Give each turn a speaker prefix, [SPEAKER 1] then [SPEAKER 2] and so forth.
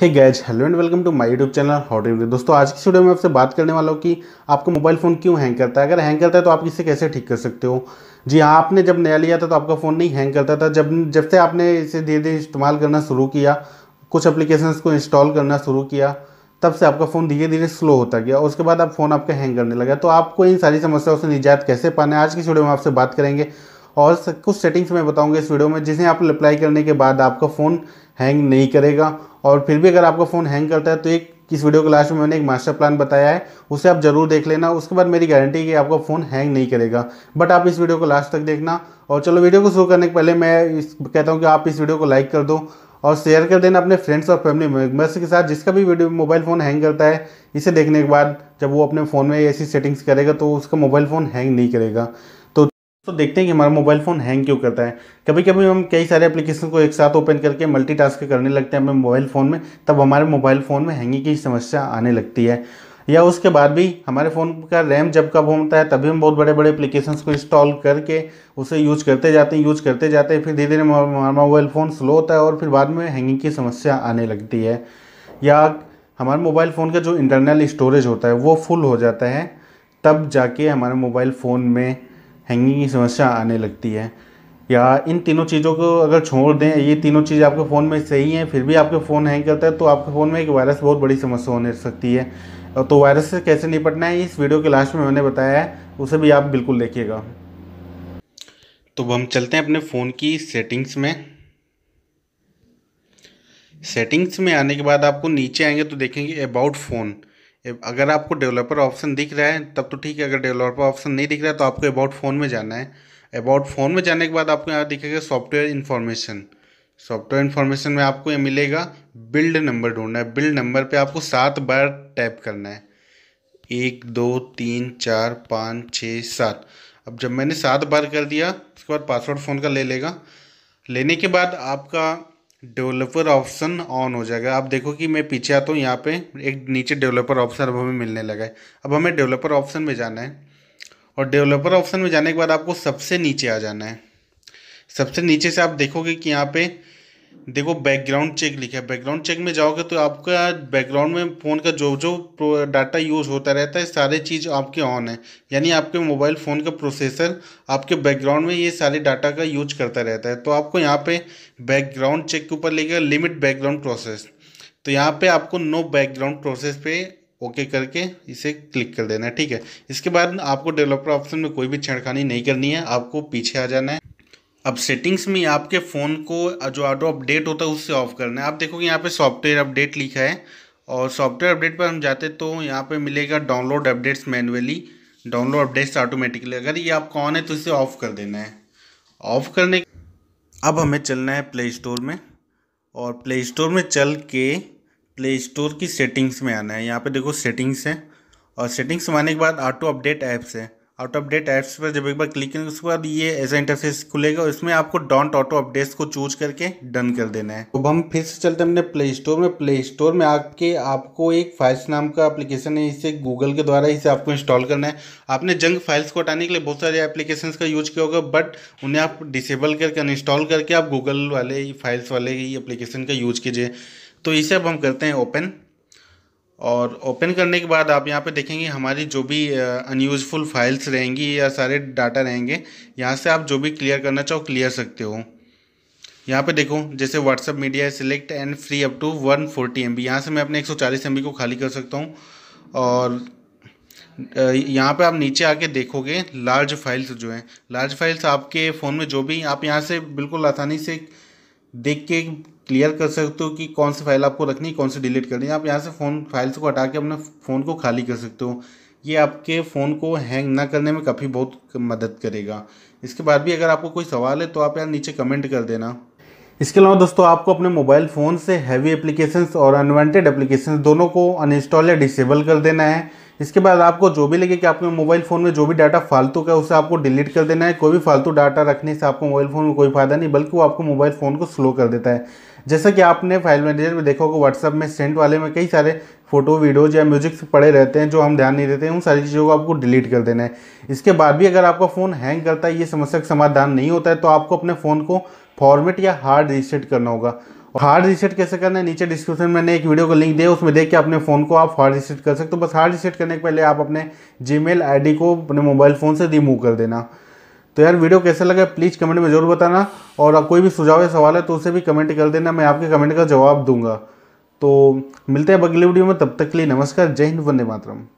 [SPEAKER 1] hey guys hello and welcome to my YouTube channel hot review दोस्तों आज की video में आपसे बात करने वाला हूँ कि आपका मोबाइल फ़ोन क्यों हैंग करता है अगर हैंग करता है तो आप इसे कैसे ठीक कर सकते हो जी हाँ आपने जब नया लिया था तो आपका फ़ोन नहीं हैंग करता था जब जब से आपने इसे धीरे धीरे इस्तेमाल करना शुरू किया कुछ अप्लीकेशन को इंस्टॉल करना शुरू किया तब से आपका फ़ोन धीरे धीरे स्लो होता गया उसके बाद आप फ़ोन आपका हैंग करने लगा तो आपको इन सारी समस्याओं से निजात कैसे पाना है आज की वीडियो में आपसे बात करेंगे और कुछ सेटिंग्स मैं बताऊंगा इस वीडियो में जिसे आप अप्लाई करने के बाद आपका फ़ोन हैंग नहीं करेगा और फिर भी अगर आपका फ़ोन हैंग करता है तो एक इस वीडियो के लास्ट में मैंने एक मास्टर प्लान बताया है उसे आप जरूर देख लेना उसके बाद मेरी गारंटी है कि आपका फ़ोन हैंग नहीं करेगा बट आप इस वीडियो को लास्ट तक देखना और चलो वीडियो को शुरू करने के पहले मैं कहता हूँ कि आप इस वीडियो को लाइक कर दो और शेयर कर देना अपने फ्रेंड्स और फैमिली मेम्बर्स के साथ जिसका भी वीडियो मोबाइल फ़ोन हैंग करता है इसे देखने के बाद जब वो अपने फ़ोन में ऐसी सेटिंग्स करेगा तो उसका मोबाइल फ़ोन हैंग नहीं करेगा तो देखते हैं कि हमारा मोबाइल फ़ोन हैंग क्यों करता है कभी कभी हम कई सारे एप्लीकेशन को एक साथ ओपन करके मल्टीटास्क करने लगते हैं अपने मोबाइल फ़ोन में तब हमारे मोबाइल फ़ोन में हैंगिंग की समस्या आने लगती है या उसके बाद भी हमारे फ़ोन का रैम जब कब होता है तभी हम बहुत बड़े बड़े एप्लीकेशन को इंस्टॉल करके उसे यूज करते जाते हैं यूज करते जाते हैं फिर धीरे धीरे हमारा मोबाइल फ़ोन स्लो होता है और फिर बाद में हैंगिंग की समस्या आने लगती है या हमारे मोबाइल फ़ोन का जो इंटरनल स्टोरेज होता है वो फुल हो जाता है तब जाके हमारे मोबाइल फ़ोन में हैंगिंग की समस्या आने लगती है या इन तीनों चीज़ों को अगर छोड़ दें ये तीनों चीज़ आपके फ़ोन में सही हैं फिर भी आपके फ़ोन हैंग करता है तो आपके फ़ोन में एक वायरस बहुत बड़ी समस्या होने सकती है तो वायरस से कैसे निपटना है इस वीडियो के लास्ट में मैंने बताया है उसे भी आप बिल्कुल देखिएगा तो हम चलते हैं अपने फ़ोन की सेटिंग्स में सेटिंग्स में आने के बाद आपको नीचे आएंगे तो देखेंगे अबाउट फ़ोन अगर आपको डेवलपर ऑप्शन दिख रहा है तब तो ठीक है अगर डेवलपर ऑप्शन नहीं दिख रहा है तो आपको अबाउट फ़ोन में जाना है अबाउट फ़ोन में जाने के बाद आपको यहाँ दिखेगा सॉफ्टवेयर इन्फॉर्मेशन सॉफ्टवेयर इन्फॉर्मेशन में आपको ये मिलेगा बिल्ड नंबर ढूंढना है बिल्ड नंबर पे आपको सात बार टैप करना है एक दो तीन चार पाँच छः सात अब जब मैंने सात बार कर दिया उसके बाद पासवर्ड फ़ोन का ले लेगा लेने के बाद आपका डेवलपर ऑप्शन ऑन हो जाएगा आप देखो कि मैं पीछे आता हूँ यहाँ पे एक नीचे डेवलपर ऑप्शन अब हमें मिलने लगा है अब हमें डेवलपर ऑप्शन में जाना है और डेवलपर ऑप्शन में जाने के बाद आपको सबसे नीचे आ जाना है सबसे नीचे से आप देखोगे कि यहाँ पे देखो बैकग्राउंड चेक लिखा है बैकग्राउंड चेक में जाओगे तो आपका बैकग्राउंड में फ़ोन का जो जो डाटा यूज़ होता रहता है सारे चीज़ आपके ऑन है यानी आपके मोबाइल फ़ोन का प्रोसेसर आपके बैकग्राउंड में ये सारे डाटा का यूज करता रहता है तो आपको यहाँ पे बैकग्राउंड चेक के ऊपर लेकर लिमिट बैकग्राउंड प्रोसेस तो यहाँ पर आपको नो बैकग्राउंड प्रोसेस पे ओके करके इसे क्लिक कर देना है ठीक है इसके बाद आपको डेवलपर ऑप्शन में कोई भी छेड़खानी नहीं करनी है आपको पीछे आ जाना है अब सेटिंग्स में आपके फ़ोन को जो ऑटो अपडेट होता है उससे ऑफ़ करना है आप देखोगे यहाँ पे सॉफ्टवेयर अपडेट लिखा है और सॉफ्टवेयर अपडेट पर हम जाते तो यहाँ पे मिलेगा download updates manually download updates automatically अगर ये आप ऑन है तो इसे ऑफ़ कर देना है ऑफ़ करने अब हमें चलना है प्ले स्टोर में और प्ले स्टोर में चल के प्ले स्टोर की सेटिंग्स में आना है यहाँ पर देखो सेटिंग्स है और सेटिंग्स में आने के बाद ऑटो अपडेट ऐप्स है आउट अपडेट ऐप्स पर जब एक बार क्लिक करेंगे उसके बाद ये ऐसा इंटरफेस खुलेगा इसमें आपको डॉन्ट ऑटो अपडेट्स को चूज करके डन कर देना है अब तो हम फिर से चलते हैं अपने प्ले स्टोर में प्ले स्टोर में आके आपको एक फाइल्स नाम का एप्लीकेशन है इसे गूगल के द्वारा इसे आपको इंस्टॉल करना है आपने जंग फाइल्स को हटाने के लिए बहुत सारे एप्लीकेशन का यूज किया होगा बट उन्हें आप डिसेबल करके अनइंस्टॉल करके आप गूगल वाले फाइल्स वाले ही एप्लीकेशन का यूज कीजिए तो इसे अब हम करते हैं ओपन और ओपन करने के बाद आप यहाँ पे देखेंगे हमारी जो भी अनयूज़फुल फाइल्स रहेंगी या सारे डाटा रहेंगे यहाँ से आप जो भी क्लियर करना चाहो क्लियर सकते हो यहाँ पे देखो जैसे WhatsApp media select and free up to one forty M B यहाँ से मैं अपने एक सौ चालीस एम बी को खाली कर सकता हूँ और यहाँ पे आप नीचे आके देखोगे लार्ज फाइल्स जो हैं लार्ज फाइल्स आपके फ़ोन में जो भी आप यहाँ से बिल्कुल आसानी से देख के क्लियर कर सकते हो कि कौन सी फाइल आपको रखनी है कौन सी डिलीट करनी है आप यहाँ से फ़ोन फाइल्स को हटा के अपने फ़ोन को खाली कर सकते हो ये आपके फ़ोन को हैंग ना करने में काफ़ी बहुत मदद करेगा इसके बाद भी अगर आपको कोई सवाल है तो आप यहाँ नीचे कमेंट कर देना इसके अलावा दोस्तों आपको अपने मोबाइल फ़ोन से हैवी एप्लीकेशंस और अनवांटेड एप्लीकेशंस दोनों को अनइंस्टॉल या डिसेबल कर देना है इसके बाद आपको जो भी लगे कि आपके मोबाइल फ़ोन में जो भी डाटा फालतू का है उसे आपको डिलीट कर देना है कोई भी फालतू डाटा रखने से आपको मोबाइल फ़ोन में कोई फ़ायदा नहीं बल्कि वो आपको मोबाइल फ़ोन को स्लो कर देता है जैसा कि आपने फाइल मैनेजर में देखा होगा व्हाट्सअप में सेंट वाले में कई सारे फोटो वीडियोज या म्यूजिक्स पड़े रहते हैं जो हम ध्यान नहीं देते हैं उन सारी चीज़ों को आपको डिलीट कर देना है इसके बाद भी अगर आपका फ़ोन हैंग करता है ये समस्या का समाधान नहीं होता है तो आपको अपने फ़ोन को फॉर्मेट या हार्ड रीसेट करना होगा हार्ड रीसेट कैसे करना है नीचे डिस्क्रिप्शन में मैंने एक वीडियो का लिंक दिया उसमें देख के अपने फ़ोन को आप हार्ड रीसेट कर सकते हो बस हार्ड रीसेट करने के पहले आप अपने जीमेल आईडी को अपने मोबाइल फ़ोन से रिमूव कर देना तो यार वीडियो कैसा लगा प्लीज़ कमेंट में ज़रूर बताना और कोई भी सुझाव या सवाल है तो उसे भी कमेंट कर देना मैं आपके कमेंट का जवाब दूंगा तो मिलते हैं अगले वीडियो में तब तक के लिए नमस्कार जय हिंद वंदे मातरम